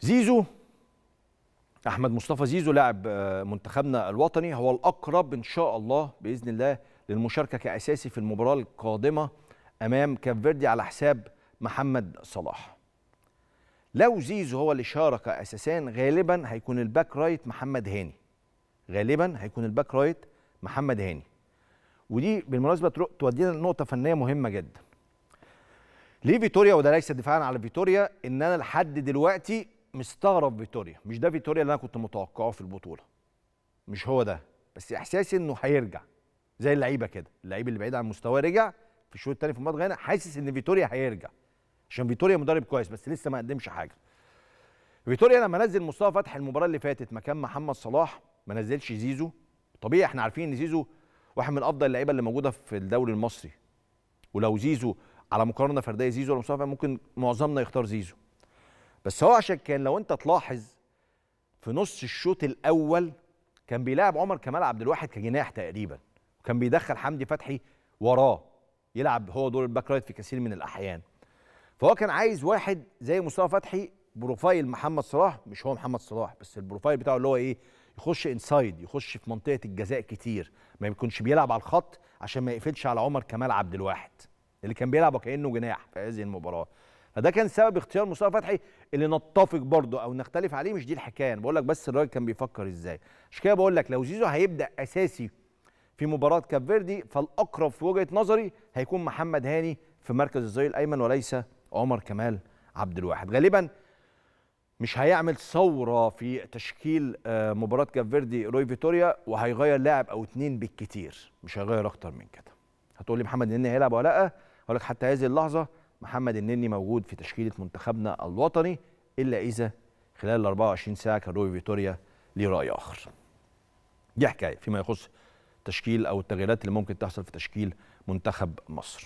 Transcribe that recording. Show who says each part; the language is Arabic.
Speaker 1: زيزو احمد مصطفى زيزو لاعب آه، منتخبنا الوطني هو الاقرب ان شاء الله باذن الله للمشاركه كاساسي في المباراه القادمه امام كابفيردي على حساب محمد صلاح لو زيزو هو اللي شارك اساسا غالبا هيكون الباك رايت محمد هاني غالبا هيكون الباك رايت محمد هاني ودي بالمناسبه تودينا لنقطه فنيه مهمه جدا ليه فيتوريا وده ليس دفاعا على فيتوريا ان انا لحد دلوقتي مستغرب فيتوريا مش ده فيتوريا اللي انا كنت متوقعه في البطوله مش هو ده بس احساسي انه هيرجع زي اللعيبه كده اللعيب اللي بعيد عن مستواه رجع في الشوط الثاني في مباراه غانا حاسس ان فيتوريا هيرجع عشان فيتوريا مدرب كويس بس لسه ما قدمش حاجه فيتوريا لما نزل مصطفى فتحي المباراه اللي فاتت مكان محمد صلاح ما نزلش زيزو طبيعي احنا عارفين ان زيزو واحد من افضل اللعيبه اللي موجوده في الدوري المصري ولو زيزو على مقارنه فرديه زيزو ولا مصطفى ممكن معظمنا يختار زيزو بس هو عشان كان لو انت تلاحظ في نص الشوط الاول كان بيلعب عمر كمال عبد الواحد كجناح تقريبا وكان بيدخل حمدي فتحي وراه يلعب هو دور الباك رايت في كثير من الاحيان فهو كان عايز واحد زي مصطفى فتحي بروفايل محمد صلاح مش هو محمد صلاح بس البروفايل بتاعه اللي هو ايه يخش انسايد يخش في منطقه الجزاء كتير ما يكونش بيلعب على الخط عشان ما يقفلش على عمر كمال عبد الواحد اللي كان بيلعبه كانه جناح في هذه المباراه فده كان سبب اختيار مصطفى فتحي اللي نتفق برضه او نختلف عليه مش دي الحكايه انا بقول لك بس الراجل كان بيفكر ازاي عشان كده بقول لك لو زيزو هيبدا اساسي في مباراه كاب فيردي فالاقرب في وجهه نظري هيكون محمد هاني في مركز الظهير الايمن وليس عمر كمال عبد الواحد غالبا مش هيعمل ثوره في تشكيل آه، مباراه كاب فيردي روي فيتوريا وهيغير لاعب او اتنين بالكتير مش هيغير اكتر من كده هتقول لي محمد النني هيلعب ولا لا هقول لك حتى هذه اللحظه محمد النني موجود في تشكيله منتخبنا الوطني الا اذا خلال ال 24 ساعه كان روي فيتوريا ليه راي اخر. دي حكايه فيما يخص تشكيل او التغييرات اللي ممكن تحصل في تشكيل منتخب مصر.